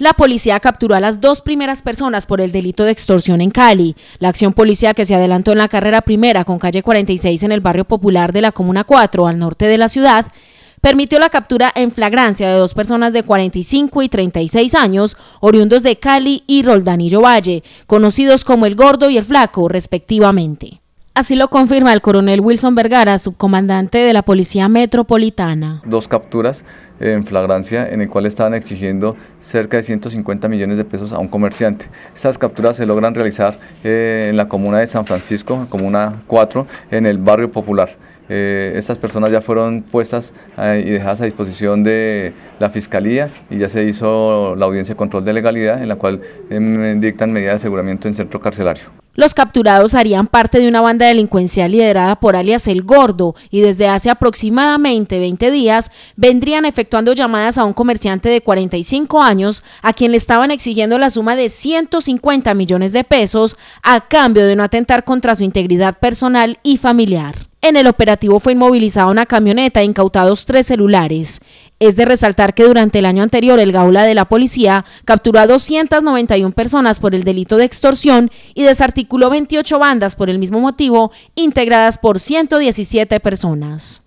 La policía capturó a las dos primeras personas por el delito de extorsión en Cali. La acción policial que se adelantó en la carrera primera con calle 46 en el barrio popular de la Comuna 4 al norte de la ciudad permitió la captura en flagrancia de dos personas de 45 y 36 años, oriundos de Cali y Roldanillo Valle, conocidos como el Gordo y el Flaco, respectivamente. Así lo confirma el coronel Wilson Vergara, subcomandante de la Policía Metropolitana. Dos capturas en flagrancia en el cual estaban exigiendo cerca de 150 millones de pesos a un comerciante. Estas capturas se logran realizar eh, en la comuna de San Francisco, comuna 4, en el barrio popular. Eh, estas personas ya fueron puestas eh, y dejadas a disposición de la Fiscalía y ya se hizo la audiencia de control de legalidad en la cual em, dictan medidas de aseguramiento en centro carcelario. Los capturados harían parte de una banda delincuencial liderada por alias El Gordo y desde hace aproximadamente 20 días vendrían efectuando llamadas a un comerciante de 45 años a quien le estaban exigiendo la suma de 150 millones de pesos a cambio de no atentar contra su integridad personal y familiar. En el operativo fue inmovilizada una camioneta e incautados tres celulares. Es de resaltar que durante el año anterior el Gaula de la Policía capturó a 291 personas por el delito de extorsión y desarticuló 28 bandas por el mismo motivo, integradas por 117 personas.